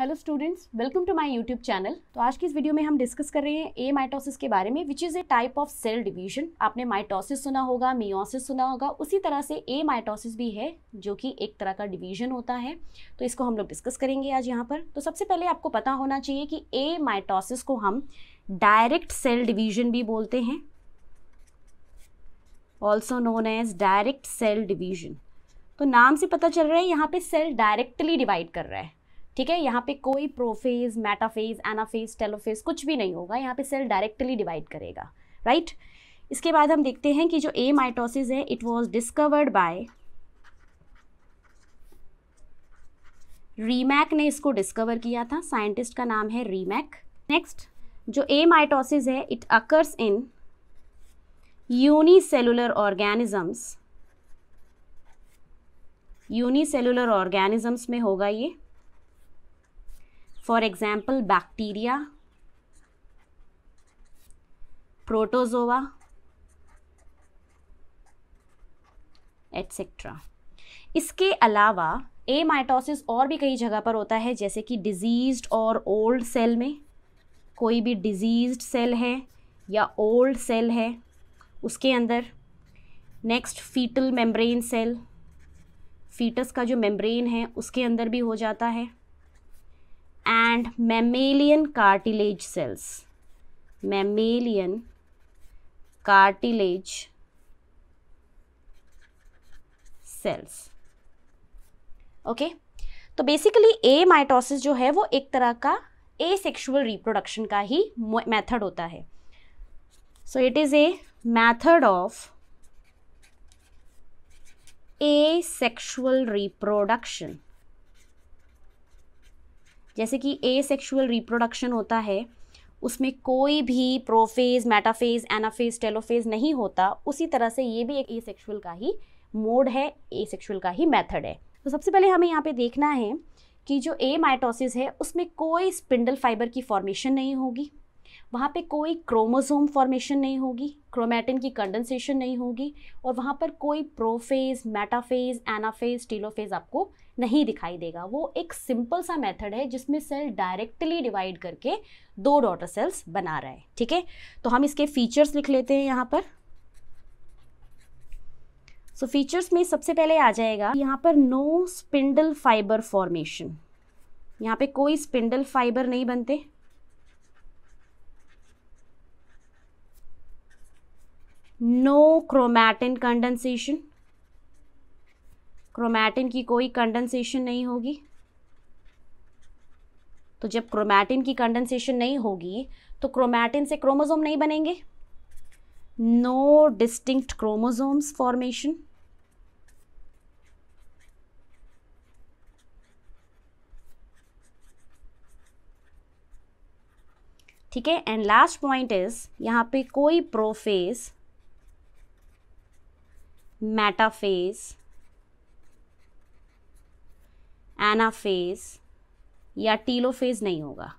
hello students welcome to my YouTube channel तो आज की इस वीडियो में हम डिस्कस कर रहे हैं ए माइटोसिस के बारे में which is a type of cell division आपने माइटोसिस सुना होगा मियोसिस सुना होगा उसी तरह से ए माइटोसिस भी है जो कि एक तरह का डिवीजन होता है तो इसको हम लोग डिस्कस करेंगे आज यहाँ पर तो सबसे पहले आपको पता होना चाहिए कि ए माइटोसिस को हम डायरेक्ट सेल डिवीजन भी बोलते हैं also known as direct cell division तो नाम से पता चल रहा है यहाँ पे सेल डायरेक्टली डिवाइड कर रहा है ठीक है यहाँ पे कोई प्रोफेज मेटाफेज एनाफेज टेलोफेज कुछ भी नहीं होगा यहाँ पे सेल डायरेक्टली डिवाइड करेगा राइट इसके बाद हम देखते हैं कि जो ए माइटोसिस है it was discovered by Remak ने इसको डिस्कवर किया था साइंटिस्ट का नाम है रीमैक नेक्स्ट जो ए माइटोसिस है it occurs in unicellular organisms unicellular organisms में होगा ये for example bacteria protozoa etcetera इसके अलावा ए माइटोसिस और भी कई जगह पर होता है जैसे कि डिजीज्ड और ओल्ड सेल में कोई भी डिजीज्ड सेल है या ओल्ड सेल है उसके अंदर next foetal membrane cell foetus का जो मेम्ब्रेन है उसके अंदर भी हो जाता है and mammalian cartilage cells mammalian cartilage cells okay तो बेसिकली ए माइटोसिस जो है वो एक तरह का ए सेक्शुअल रिप्रोडक्शन का ही मेथड होता है so it is a method of asexual reproduction जैसे कि ए सेक्शुअल रिप्रोडक्शन होता है उसमें कोई भी प्रोफेज मेटाफेज एनाफेज टेलोफेज नहीं होता उसी तरह से ये भी एक ए सेक्शुअल का ही मोड है ए सेक्शुअल का ही मेथड है तो सबसे पहले हमें यहाँ पे देखना है कि जो ए माइटोसिस है उसमें कोई स्पिंडल फाइबर की फॉर्मेशन नहीं होगी वहाँ पे कोई क्रोमोसोम फॉर्मेशन नहीं होगी क्रोमेटिन की कंडेंसेशन नहीं होगी और वहाँ पर कोई प्रोफेज मेटाफेज एनाफेज टीलोफेज आपको नहीं दिखाई देगा वो एक सिंपल सा मेथड है जिसमें सेल डायरेक्टली डिवाइड करके दो डॉटर सेल्स बना रहा है ठीक है तो हम इसके फीचर्स लिख लेते हैं यहाँ पर सो so, फीचर्स में सबसे पहले आ जाएगा यहाँ पर नो स्पिंडल फाइबर फॉर्मेशन यहाँ पे कोई स्पिंडल फाइबर नहीं बनते नो क्रोमैटिन कंडेंसेशन क्रोमैटिन की कोई कंडेंसेशन नहीं होगी तो जब क्रोमैटिन की कंडेंसेशन नहीं होगी तो क्रोमैटिन से क्रोमोजोम नहीं बनेंगे नो डिस्टिंक्ट क्रोमोजोम्स फॉर्मेशन ठीक है एंड लास्ट पॉइंट इज यहां पे कोई प्रोफेज मेटाफेज़ एनाफेज या टीलोफेज नहीं होगा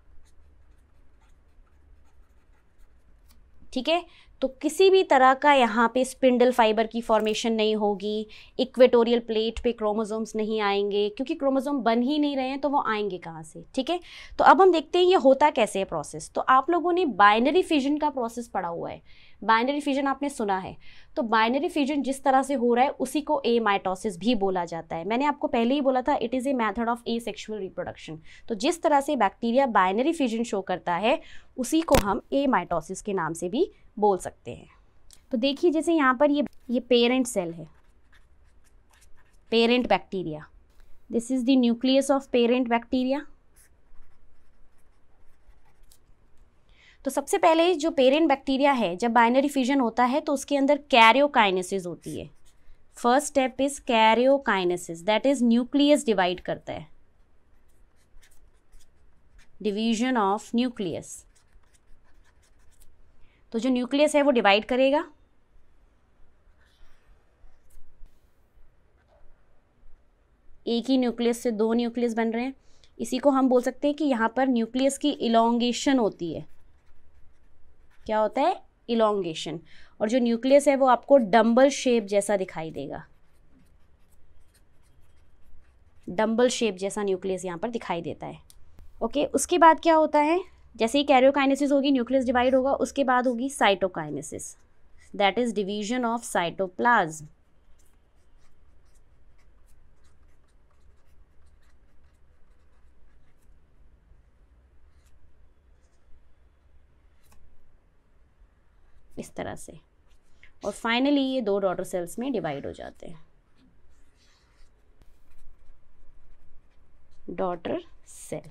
ठीक है तो किसी भी तरह का यहाँ पे स्पिंडल फाइबर की फॉर्मेशन नहीं होगी इक्वेटोरियल प्लेट पे क्रोमोसोम्स नहीं आएंगे क्योंकि क्रोमोसोम बन ही नहीं रहे हैं तो वो आएंगे कहाँ से ठीक है तो अब हम देखते हैं ये होता कैसे है प्रोसेस तो आप लोगों ने बाइनरी फिजन का प्रोसेस पड़ा हुआ है बाइनरी फिजन आपने सुना है तो बाइनरी फिजन जिस तरह से हो रहा है उसी को ए माइटोसिस भी बोला जाता है मैंने आपको पहले ही बोला था it is a method of asexual reproduction तो जिस तरह से बैक्टीरिया बाइनरी फिजन शो करता है उसी को हम ए माइटोसिस के नाम से भी बोल सकते हैं तो देखिए जैसे यहाँ पर ये ये पेरेंट सेल है parent bacteria this is the nucleus of parent bacteria तो सबसे पहले जो पेरेंट बैक्टीरिया है जब बाइनरी फ्यूजन होता है तो उसके अंदर कैरियोकाइनेसिस होती है first step is karyokinesis that is nucleus divide करता है डिवीजन ऑफ न्यूक्लियस तो जो न्यूक्लियस है वो डिवाइड करेगा एक ही न्यूक्लियस से दो न्यूक्लियस बन रहे हैं इसी को हम बोल सकते हैं कि यहाँ पर न्यूक्लियस की इलोंगेशन होती है क्या होता है इलोंगेशन और जो न्यूक्लियस है वो आपको डम्बल शेप जैसा दिखाई देगा डम्बल शेप जैसा न्यूक्लियस यहाँ पर दिखाई देता है ओके उसके बाद क्या होता है जैसे ही कैरियोकाइनेसिस होगी न्यूक्लियस डिवाइड होगा उसके बाद होगी cytokinesis that is division of cytoplasm इस तरह से और फाइनली ये दो डॉटर सेल्स में डिवाइड हो जाते हैं डॉटर सेल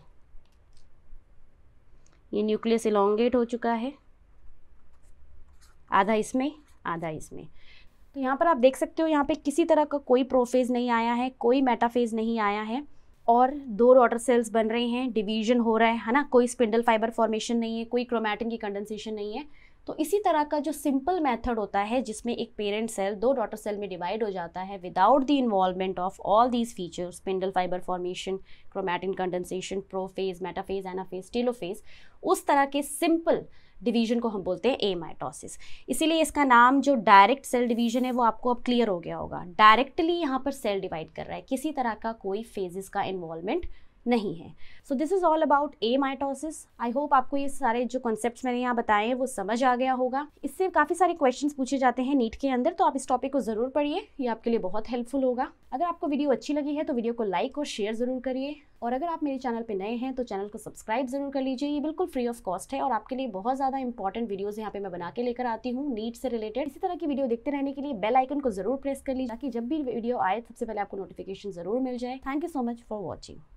ये न्यूक्लियस इलांगेट हो चुका है आधा इसमें आधा इसमें तो यहाँ पर आप देख सकते हो यहाँ पे किसी तरह का कोई प्रोफेज नहीं आया है कोई मेटाफेज नहीं आया है और दो रोटर सेल्स बन रहे हैं डिवीजन हो रहा है है ना कोई स्पिंडल फाइबर फॉर्मेशन नहीं है कोई क्रोमैटिन की कंडेंसेशन नहीं है तो इसी तरह का जो सिंपल मेथड होता है जिसमें एक पेरेंट सेल दो डॉटर सेल में डिवाइड हो जाता है without the involvement of all these features spindle fibre formation chromatin condensation prophase metaphase anaphase telophase उस तरह के सिंपल डिवीजन को हम बोलते हैं एमाइटोसिस इसीलिए इसका नाम जो डायरेक्ट सेल डिवीजन है वो आपको अब क्लियर हो गया होगा डायरेक्टली यहाँ पर सेल डिवाइड कर रहा है किसी तरह का कोई फेजिस का इन्वॉल्वमेंट नहीं है so this is all about amitosis I hope आपको ये सारे जो कॉन्सेप्ट मैंने यहाँ बताए हैं वो समझ आ गया होगा इससे काफ़ी सारे क्वेश्चन पूछे जाते हैं नीट के अंदर तो आप इस टॉपिक को ज़रूर पढ़िए ये आपके लिए बहुत हेल्पफुल होगा अगर आपको वीडियो अच्छी लगी है तो वीडियो को लाइक और शेयर ज़रूर करिए और अगर आप मेरे चैनल पर नए हैं तो चैनल को सब्सक्राइब ज़रूर कर लीजिए ये बिल्कुल फ्री ऑफ कॉस्ट है और आपके लिए बहुत ज़्यादा इंपॉर्टेंट वीडियोज़ यहाँ पे मैं बना के लेकर आती हूँ नीट से रिलेटेड इसी तरह की वीडियो देखते रहने के लिए बेल आइकन को ज़रूर प्रेस कर लीजिए ताकि जब भी वीडियो आए सबसे पहले आपको नोटिफिकेशन ज़रूर मिल जाए thank you so much for watching